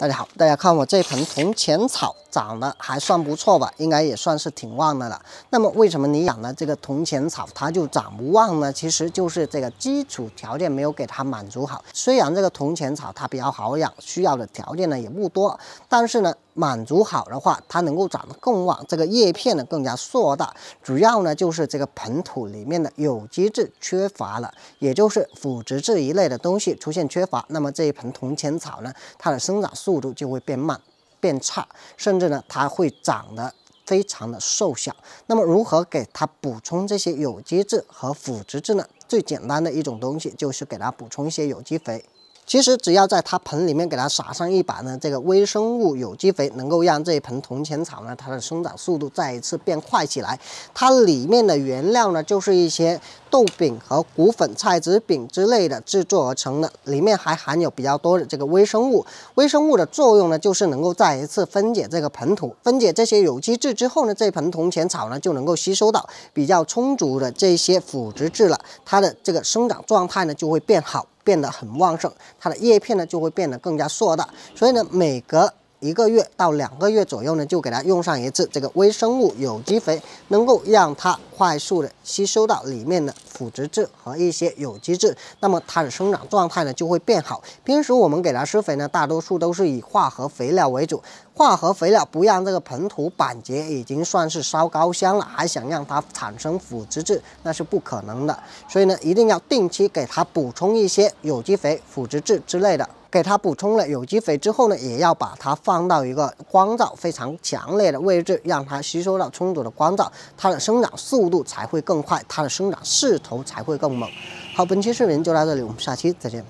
大家好，大家看我这盆铜钱草长得还算不错吧，应该也算是挺旺的了。那么为什么你养的这个铜钱草它就长不旺呢？其实就是这个基础条件没有给它满足好。虽然这个铜钱草它比较好养，需要的条件呢也不多，但是呢满足好的话，它能够长得更旺，这个叶片呢更加硕大。主要呢就是这个盆土里面的有机质缺乏了，也就是腐殖质一类的东西出现缺乏。那么这一盆铜钱草呢，它的生长速速度就会变慢、变差，甚至呢，它会长得非常的瘦小。那么，如何给它补充这些有机质和腐殖质呢？最简单的一种东西就是给它补充一些有机肥。其实只要在它盆里面给它撒上一把呢，这个微生物有机肥能够让这一盆铜钱草呢，它的生长速度再一次变快起来。它里面的原料呢，就是一些豆饼和谷粉、菜籽饼之类的制作而成的，里面还含有比较多的这个微生物。微生物的作用呢，就是能够再一次分解这个盆土，分解这些有机质之后呢，这盆铜钱草呢就能够吸收到比较充足的这些腐殖质了，它的这个生长状态呢就会变好。变得很旺盛，它的叶片呢就会变得更加硕大，所以呢，每隔一个月到两个月左右呢，就给它用上一次这个微生物有机肥，能够让它快速的吸收到里面呢。腐殖质和一些有机质，那么它的生长状态呢就会变好。平时我们给它施肥呢，大多数都是以化合肥料为主。化合肥料不让这个盆土板结已经算是烧高香了，还想让它产生腐殖质，那是不可能的。所以呢，一定要定期给它补充一些有机肥、腐殖质之类的。给它补充了有机肥之后呢，也要把它放到一个光照非常强烈的位置，让它吸收到充足的光照，它的生长速度才会更快，它的生长势。头。头才会更猛。好，本期视频就到这里，我们下期再见。